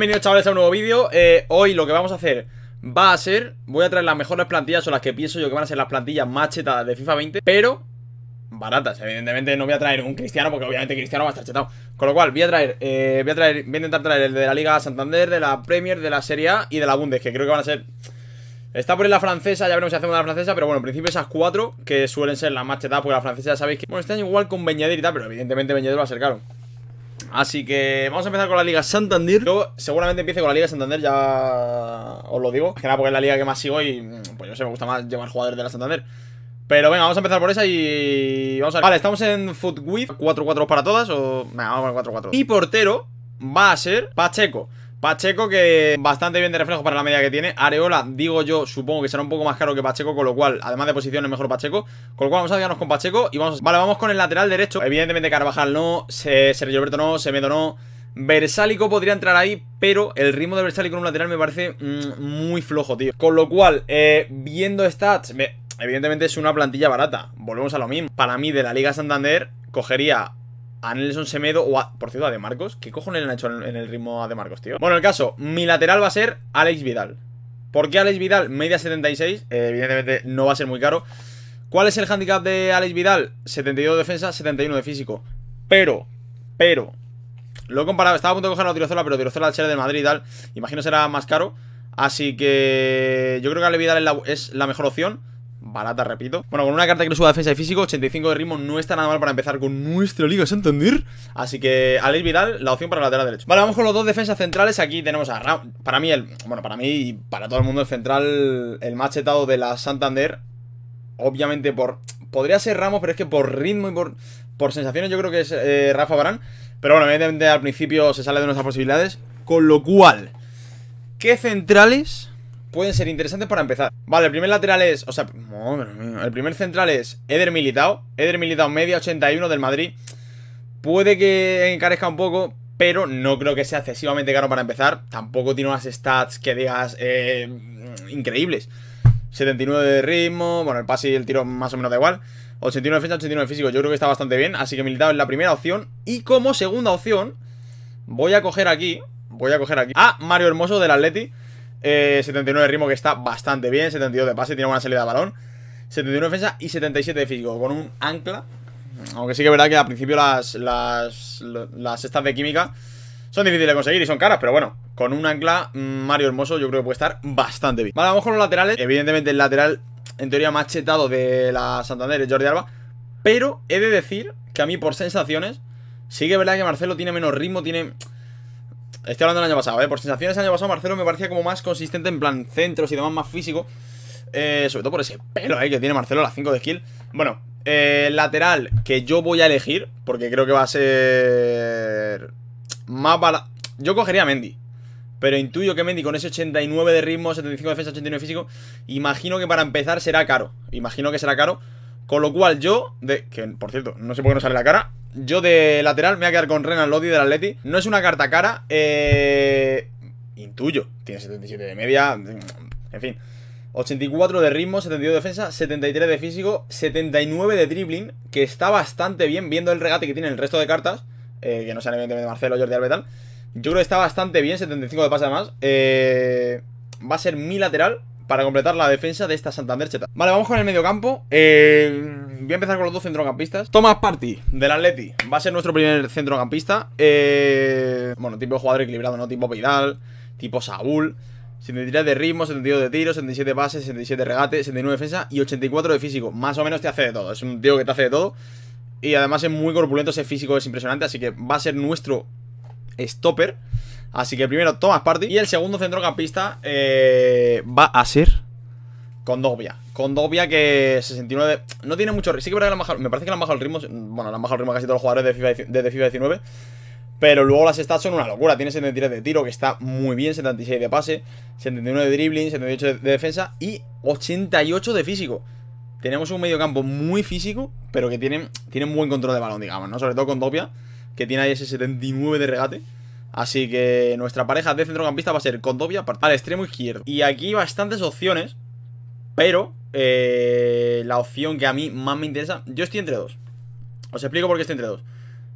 Bienvenidos chavales a un nuevo vídeo eh, Hoy lo que vamos a hacer va a ser Voy a traer las mejores plantillas o las que pienso yo que van a ser las plantillas más chetadas de FIFA 20 Pero baratas, evidentemente no voy a traer un Cristiano Porque obviamente Cristiano va a estar chetado Con lo cual voy a traer, eh, voy, a traer voy intentar traer el de la Liga Santander, de la Premier, de la Serie A y de la Bundes Que creo que van a ser... Está por la francesa, ya veremos si hacemos la francesa Pero bueno, en principio esas cuatro que suelen ser las más chetadas Porque la francesa ya sabéis que... Bueno, este igual con Beñadir y tal Pero evidentemente Beñadir va a ser caro Así que vamos a empezar con la Liga Santander. Yo seguramente empiece con la Liga Santander, ya os lo digo. Es que nada, porque es la liga que más sigo y mm, pues yo sé, me gusta más llevar jugadores de la Santander. Pero venga, vamos a empezar por esa y vamos a... ver Vale, estamos en Footwith, 4-4 para todas o... Venga, vamos a 4-4. Y portero va a ser Pacheco. Pacheco que bastante bien de reflejo para la media que tiene. Areola, digo yo, supongo que será un poco más caro que Pacheco, con lo cual, además de posición, es mejor Pacheco. Con lo cual vamos a quedarnos con Pacheco y vamos... Vale, vamos con el lateral derecho. Evidentemente Carvajal no, Sergio Alberto no, Semedo no. Versálico podría entrar ahí, pero el ritmo de Versálico en un lateral me parece mm, muy flojo, tío. Con lo cual, eh, viendo stats, evidentemente es una plantilla barata. Volvemos a lo mismo. Para mí, de la Liga Santander, cogería a Semedo o por cierto, a De Marcos. ¿Qué cojones le han hecho en el ritmo a De Marcos, tío? Bueno, el caso, mi lateral va a ser Alex Vidal. ¿Por qué Alex Vidal? Media 76, evidentemente no va a ser muy caro. ¿Cuál es el handicap de Alex Vidal? 72 de defensa, 71 de físico. Pero, pero, lo he comparado, estaba a punto de coger a Tirozola, pero Tirozola al ser de Madrid y tal, imagino será más caro. Así que yo creo que Alex Vidal es la mejor opción barata, repito. Bueno, con una carta que le suba defensa y físico, 85 de ritmo no está nada mal para empezar con nuestro liga, Santander Así que Alex Vidal, la opción para la lateral derecha Vale, vamos con los dos defensas centrales. Aquí tenemos a Ram Para mí, el, bueno, para mí y para todo el mundo, el central, el machetado de la Santander. Obviamente por... Podría ser Ramos, pero es que por ritmo y por, por sensaciones yo creo que es eh, Rafa Barán. Pero bueno, evidentemente al principio se sale de nuestras posibilidades. Con lo cual, ¿qué centrales pueden ser interesantes para empezar. Vale, el primer lateral es... O sea, El primer central es Eder Militao. Eder Militao, media 81 del Madrid. Puede que encarezca un poco, pero no creo que sea excesivamente caro para empezar. Tampoco tiene unas stats que digas eh, increíbles. 79 de ritmo, bueno, el pase y el tiro más o menos da igual. 89 fecha, 89 físico, yo creo que está bastante bien. Así que Militao es la primera opción. Y como segunda opción, voy a coger aquí, voy a coger aquí a Mario Hermoso del Atleti. 79 eh, de ritmo, que está bastante bien. 72 de pase, tiene buena salida de balón. 71 de defensa y 77 de físico, con un ancla. Aunque sí que es verdad que al principio las, las, las estas de química son difíciles de conseguir y son caras, pero bueno, con un ancla mm, Mario Hermoso yo creo que puede estar bastante bien. Vale, vamos con los laterales. Evidentemente el lateral, en teoría, más chetado de la Santander es Jordi Alba. Pero he de decir que a mí por sensaciones, sí que es verdad que Marcelo tiene menos ritmo, tiene... Estoy hablando del año pasado, ¿eh? Por sensaciones el año pasado Marcelo me parecía como más consistente en plan centros y demás, más físico. Eh, sobre todo por ese pelo, ¿eh? Que tiene Marcelo, la 5 de skill. Bueno, eh, lateral que yo voy a elegir, porque creo que va a ser... Más para Yo cogería a Mendy. Pero intuyo que Mendy con ese 89 de ritmo, 75 de defensa, 89 físico, imagino que para empezar será caro. Imagino que será caro. Con lo cual yo, de que por cierto, no sé por qué no sale la cara Yo de lateral me voy a quedar con Renan Lodi del Atleti No es una carta cara Eh... Intuyo Tiene 77 de media mm, En fin 84 de ritmo, 72 de defensa, 73 de físico, 79 de dribbling, que está bastante bien viendo el regate que tiene el resto de cartas, eh, que no sean de Marcelo, Jordi Alba Yo creo que está bastante bien, 75 de pase más. Eh, va a ser mi lateral para completar la defensa de esta Santander Cheta. Vale, vamos con el mediocampo. Eh, voy a empezar con los dos centrocampistas. Thomas Party, del Atleti. Va a ser nuestro primer centrocampista. Eh, bueno, tipo jugador equilibrado, ¿no? Tipo Vidal, tipo Saúl. 73 de ritmo, 72 de tiro, 77 bases, 77 regate, 79 defensa y 84 de físico. Más o menos te hace de todo. Es un tío que te hace de todo. Y además es muy corpulento, ese físico es impresionante. Así que va a ser nuestro stopper. Así que primero Thomas Party y el segundo centrocampista eh, va a ser Condovia. Condovia que 69 no tiene mucho ritmo. Sí que que me parece que la han bajado el ritmo, bueno, le han bajado el ritmo casi todos los jugadores de FIFA, 19. Pero luego las stats son una locura. Tiene 73 de tiro, que está muy bien, 76 de pase, 79 de dribbling, 78 de, defensa y 88 de físico. Tenemos un mediocampo muy físico, pero que tienen, tienen buen control de balón, digamos, ¿no? Sobre todo con que tiene ahí ese 79 de regate. Así que nuestra pareja de centrocampista va a ser Condovia al extremo izquierdo. Y aquí bastantes opciones, pero eh, la opción que a mí más me interesa... Yo estoy entre dos. Os explico por qué estoy entre dos.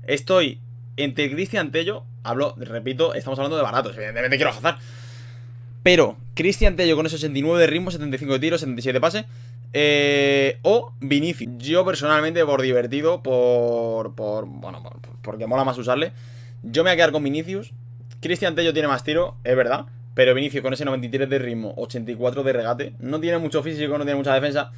Estoy entre Cristian Tello, hablo, repito, estamos hablando de baratos, evidentemente quiero azar. Pero Cristian Tello con esos 69 de ritmo, 75 de tiro, 77 de pase. o Vinicius. Yo personalmente, por divertido, por. por bueno, porque mola más usarle. Yo me voy a quedar con Vinicius. Cristian Tello tiene más tiro, es verdad. Pero Vinicius con ese 93 de ritmo, 84 de regate. No tiene mucho físico, no tiene mucha defensa.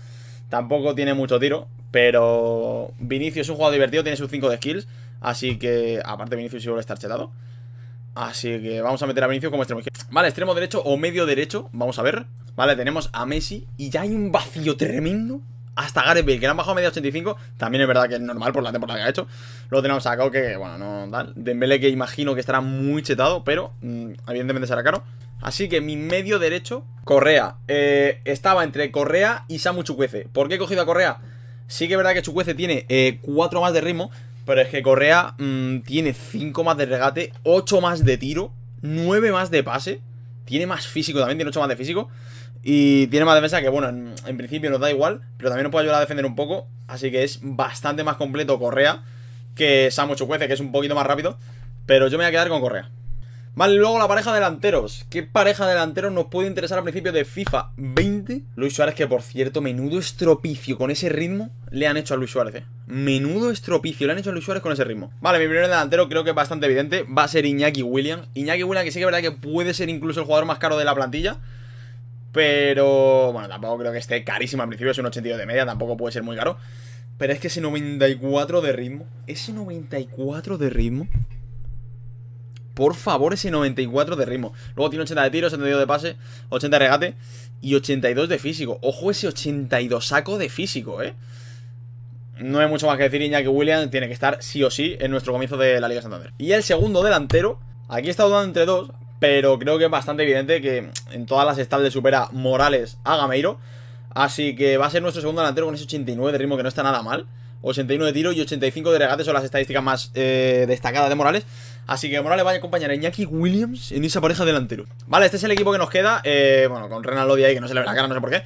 Tampoco tiene mucho tiro. Pero Vinicius es un jugador divertido, tiene sus 5 de skills. Así que, aparte, Vinicius sí vuelve a estar chetado. Así que vamos a meter a Vinicius como extremo izquierdo. Vale, extremo derecho o medio derecho. Vamos a ver. Vale, tenemos a Messi. Y ya hay un vacío tremendo hasta Gareth Bale, que le han bajado media 85, también es verdad que es normal por la temporada que ha hecho. Lo tenemos sacado que, bueno, no tal. Dembele que imagino que estará muy chetado, pero mm, evidentemente será caro. Así que mi medio derecho, Correa, eh, estaba entre Correa y Samu Chucuece. ¿Por qué he cogido a Correa? Sí que es verdad que Chucuece tiene 4 eh, más de ritmo, pero es que Correa mm, tiene 5 más de regate, 8 más de tiro, 9 más de pase, tiene más físico también, tiene 8 más de físico. Y tiene más defensa que, bueno, en, principio nos da igual, pero también nos puede ayudar a defender un poco. Así que es bastante más completo Correa que Samu Chukwueze, que es un poquito más rápido. Pero yo me voy a quedar con Correa. Vale, luego la pareja de delanteros. ¿Qué pareja de delanteros nos puede interesar al principio de FIFA 20? Luis Suárez, que por cierto, menudo estropicio con ese ritmo le han hecho a Luis Suárez. ¿eh? Menudo estropicio le han hecho a Luis Suárez con ese ritmo. Vale, mi primer delantero creo que es bastante evidente. Va a ser Iñaki Williams. Iñaki Williams, que sí que es verdad que puede ser incluso el jugador más caro de la plantilla. Pero, bueno, tampoco creo que esté carísimo al principio, es un 82 de media, tampoco puede ser muy caro. Pero es que ese 94 de ritmo, ese 94 de ritmo... Por favor, ese 94 de ritmo. Luego tiene 80 de tiro, 72 de pase, 80 de regate y 82 de físico. Ojo ese 82 saco de físico, ¿eh? No hay mucho más que decir, Iñaki William. tiene que estar sí o sí en nuestro comienzo de la Liga Santander. Y el segundo delantero, aquí está dudando entre dos, pero creo que es bastante evidente que en todas las estables supera Morales a Gameiro. Así que va a ser nuestro segundo delantero con ese 89 de ritmo que no está nada mal. 81 de tiro y 85 de regate son las estadísticas más eh, destacadas de Morales. Así que Morales va a acompañar a Iñaki Williams en esa pareja delantero. Vale, este es el equipo que nos queda. Eh, bueno, con Renan Lodi ahí que no se le ve la cara, no sé por qué.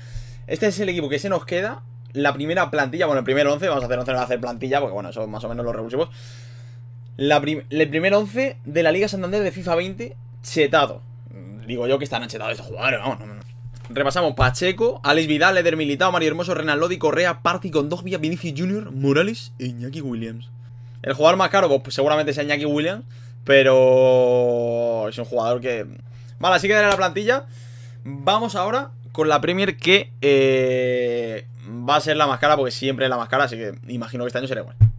Este es el equipo que se nos queda. La primera plantilla, bueno, el primer 11, vamos a hacer 11, no a hacer plantilla, porque bueno, eso más o menos los revulsivos. el primer 11 de la Liga Santander de FIFA 20 chetado. Digo yo que están chetados estos jugadores, vamos, Repasamos Pacheco, Alex Vidal, Eder Militado, Mario Hermoso, Renan Lodi, Correa, Party, dos Vinicius Jr., Morales y e Iñaki Williams. El jugador más caro, pues, pues seguramente sea Iñaki Williams, pero es un jugador que... Vale, así daré la plantilla. Vamos ahora con la Premier que eh, va a ser la más cara, porque siempre es la más cara, así que imagino que este año será igual.